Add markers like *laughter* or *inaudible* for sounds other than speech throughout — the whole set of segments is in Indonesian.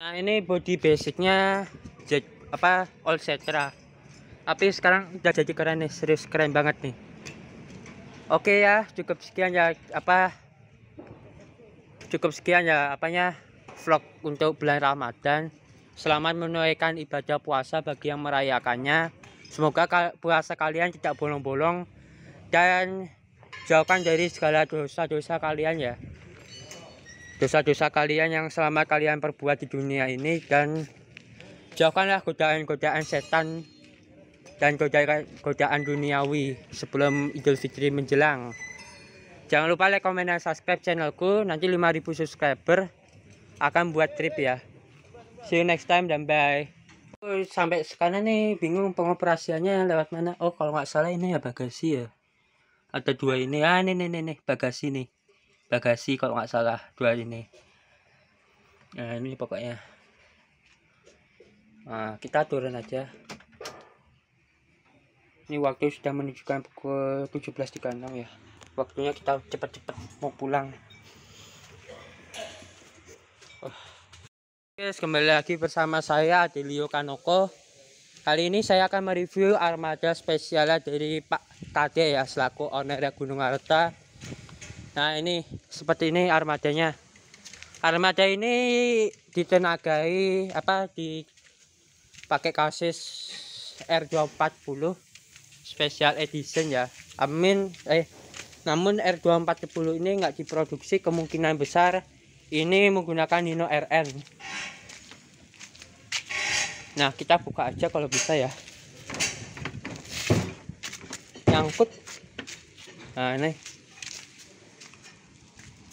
Nah ini body basicnya jet, apa all setra. Tapi sekarang udah jadi keren nih, serius keren banget nih. Oke ya, cukup sekian ya apa cukup sekian ya apanya vlog untuk bulan Ramadan. Selamat menunaikan ibadah puasa bagi yang merayakannya. Semoga puasa kalian tidak bolong-bolong dan jauhkan dari segala dosa-dosa kalian ya dosa-dosa kalian yang selama kalian perbuat di dunia ini dan jauhkanlah godaan-godaan setan dan godaan, godaan duniawi sebelum Idul Fitri menjelang. Jangan lupa like, komen, dan subscribe channelku. Nanti 5000 subscriber akan buat trip ya. See you next time dan bye. Oh, sampai sekarang nih bingung pengoperasiannya lewat mana. Oh kalau nggak salah ini ya bagasi ya. Ada dua ini. Ah ini nih nih, nih bagasi nih bagasi kalau nggak salah dua ini nah ini pokoknya nah, kita turun aja ini waktu sudah menunjukkan pukul 17.36 ya waktunya kita cepat-cepat mau pulang oh. kembali lagi bersama saya Adelio Kanoko kali ini saya akan mereview armada spesialnya dari Pak Kade ya selaku owner Gunung Arta nah ini seperti ini armadanya armada ini ditenagai apa dipakai kasis R240 special edition ya amin eh namun R240 ini nggak diproduksi kemungkinan besar ini menggunakan Nino RN nah kita buka aja kalau bisa ya nyangkut nah ini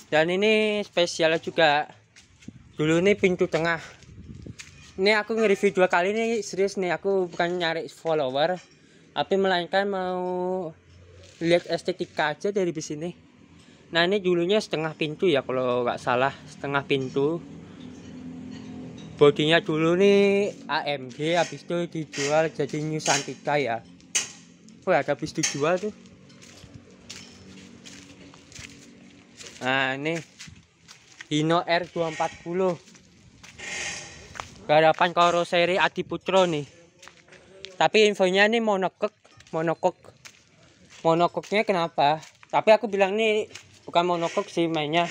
dan ini spesial juga dulu ini pintu tengah ini aku nge-review dua kali ini serius nih aku bukan nyari follower tapi melainkan mau lihat estetika aja dari bis ini nah ini dulunya setengah pintu ya kalau nggak salah setengah pintu bodinya dulu nih AMG habis itu dijual jadi New Santika ya wah ada bis dijual tuh nah ini Hino R240 garapan karoseri Putro nih tapi infonya nih monokok monokok monokoknya kenapa tapi aku bilang nih bukan monokok sih mainnya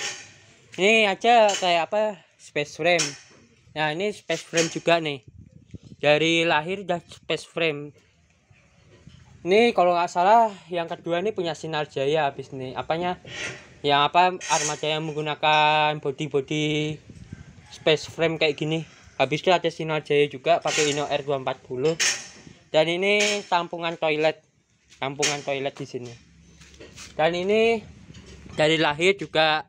ini aja kayak apa space frame nah ini space frame juga nih dari lahir udah space frame ini kalau nggak salah yang kedua ini punya sinar jaya habis nih apanya yang apa armada yang menggunakan body-body space frame kayak gini habis itu ada sinar Jaya juga pakai Ino R240 dan ini tampungan toilet tampungan toilet di sini dan ini dari lahir juga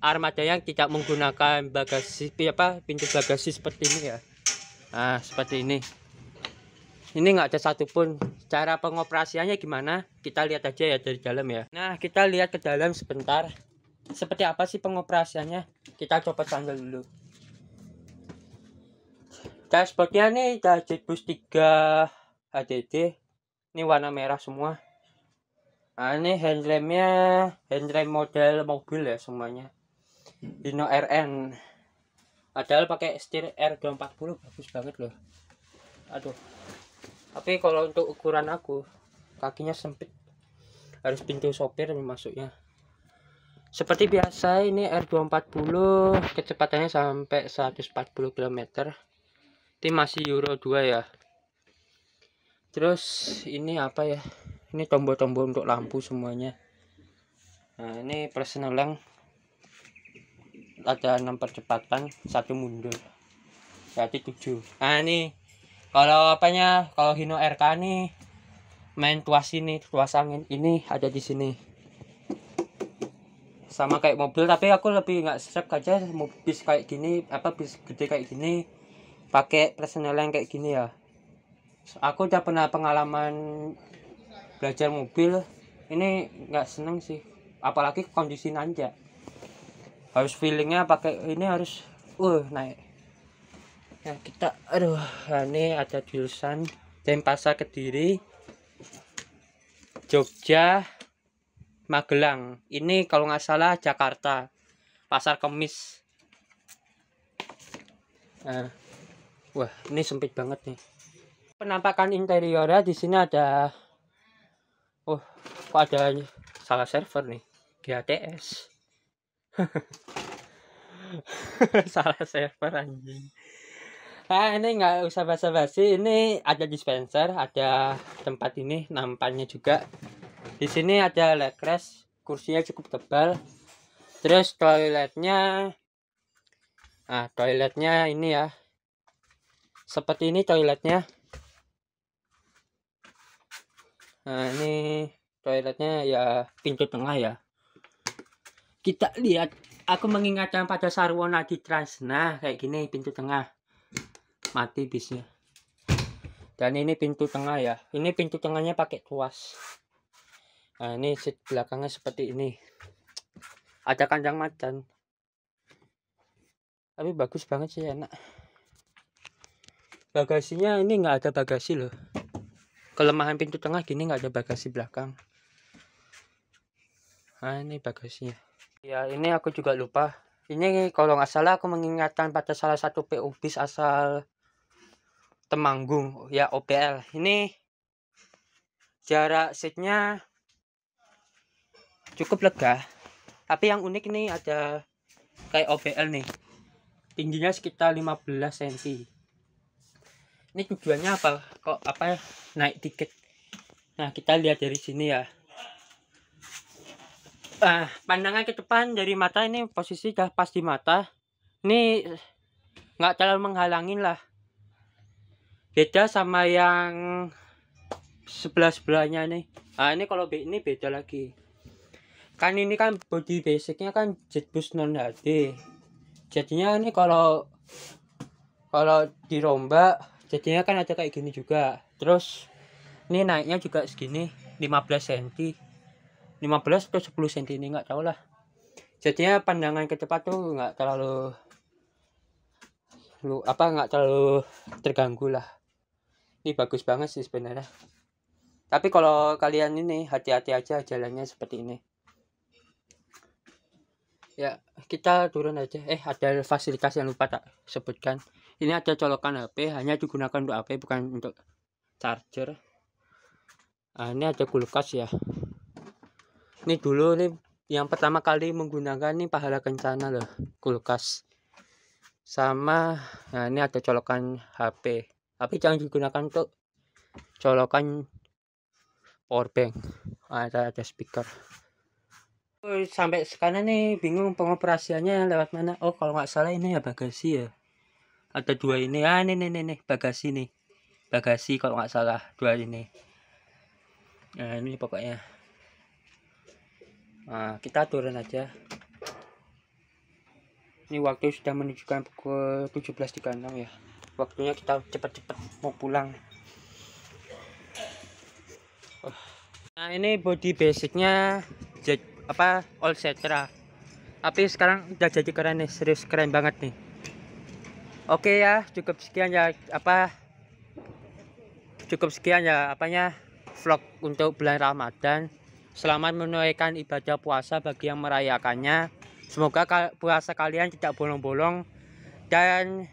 armada yang tidak menggunakan bagasi apa pintu bagasi seperti ini ya nah seperti ini ini nggak ada satupun cara pengoperasiannya gimana kita lihat aja ya dari dalam ya nah kita lihat ke dalam sebentar seperti apa sih pengoperasiannya kita coba tanggal dulu dashboardnya nih Dajit bus 3 HDD ini warna merah semua nah, ini handlemnya handlem model mobil ya semuanya Dino RN padahal pakai setir R240 bagus banget loh aduh tapi kalau untuk ukuran aku kakinya sempit harus pintu sopir masuknya seperti biasa ini R240 kecepatannya sampai 140 km ini masih Euro 2 ya terus ini apa ya ini tombol-tombol untuk lampu semuanya nah ini personal yang ada 6 percepatan satu mundur jadi 7 nah ini kalau apanya kalau Hino RK nih main tuas ini tuas angin ini ada di sini sama kayak mobil tapi aku lebih nggak siap aja bis kayak gini apa bis gede kayak gini pakai personel yang kayak gini ya aku udah pernah pengalaman belajar mobil ini nggak seneng sih apalagi kondisi nanjak harus feelingnya pakai ini harus uh naik yang nah, kita aduh nah, ini ada jurusan Denpasar Kediri Jogja Magelang ini kalau nggak salah Jakarta Pasar Kemis nah, wah ini sempit banget nih penampakan interiornya di sini ada oh kok ada salah server nih GTS, *laughs* salah server anjing Nah, ini nggak usah basa-basi. Ini ada dispenser, ada tempat ini nampaknya juga. Di sini ada lekres, kursinya cukup tebal. Terus toiletnya Nah, toiletnya ini ya. Seperti ini toiletnya. Nah, ini toiletnya ya pintu tengah ya. Kita lihat, aku mengingatkan pada Sarwona di Trans. nah kayak gini pintu tengah mati bisnya dan ini pintu tengah ya ini pintu tengahnya pakai tuas nah ini belakangnya seperti ini ada kandang macan tapi bagus banget sih enak bagasinya ini nggak ada bagasi loh kelemahan pintu tengah gini nggak ada bagasi belakang nah ini bagasinya ya ini aku juga lupa ini kalau nggak salah aku mengingatkan pada salah satu PU bis asal Temanggung ya OPL ini jarak seatnya cukup lega tapi yang unik ini ada kayak OPL nih tingginya sekitar 15 cm ini tujuannya apa kok apa ya? naik tiket? nah kita lihat dari sini ya ah pandangan ke depan dari mata ini posisi sudah pas di mata ini nggak terlalu menghalangin lah beda sama yang sebelah sebelahnya nih ah ini kalau B ini beda lagi kan ini kan body basicnya kan jetbus non HD jadinya ini kalau kalau dirombak jadinya kan ada kayak gini juga terus ini naiknya juga segini 15 cm 15 ke 10 cm ini nggak tahu lah jadinya pandangan ke depan tuh nggak terlalu lu apa nggak terlalu terganggu lah ini bagus banget sih sebenarnya tapi kalau kalian ini hati-hati aja jalannya seperti ini ya kita turun aja eh ada fasilitas yang lupa tak sebutkan ini ada colokan HP hanya digunakan untuk HP bukan untuk charger nah, ini ada kulkas ya ini dulu nih yang pertama kali menggunakan nih pahala kencana loh kulkas sama nah ini ada colokan HP tapi jangan digunakan untuk colokan power bank ada ada speaker oh, sampai sekarang nih bingung pengoperasiannya lewat mana oh kalau nggak salah ini ya bagasi ya ada dua ini ah ini nih nih, nih bagasi nih bagasi kalau nggak salah dua ini nah ini pokoknya nah kita turun aja ini waktu sudah menunjukkan pukul 17.36 ya waktunya kita cepat-cepat mau pulang nah ini body basicnya apa all setra tapi sekarang udah jadi keren nih serius keren banget nih oke ya cukup sekian ya apa cukup sekian ya apanya vlog untuk bulan Ramadhan. selamat menunaikan ibadah puasa bagi yang merayakannya semoga puasa kalian tidak bolong-bolong dan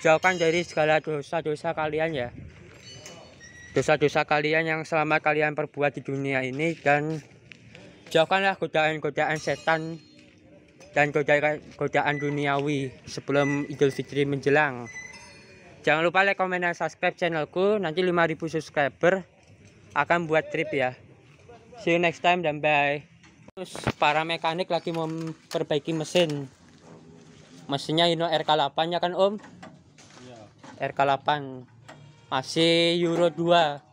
jauhkan dari segala dosa-dosa kalian ya dosa-dosa kalian yang selama kalian perbuat di dunia ini dan jauhkanlah godaan-godaan setan dan godaan, godaan duniawi sebelum Idul Fitri menjelang. Jangan lupa like, komen dan subscribe channelku. Nanti 5000 subscriber akan buat trip ya. See you next time dan bye. Terus para mekanik lagi memperbaiki mesin. Mesinnya Hino RK8 ya kan Om? RK8 masih Euro 2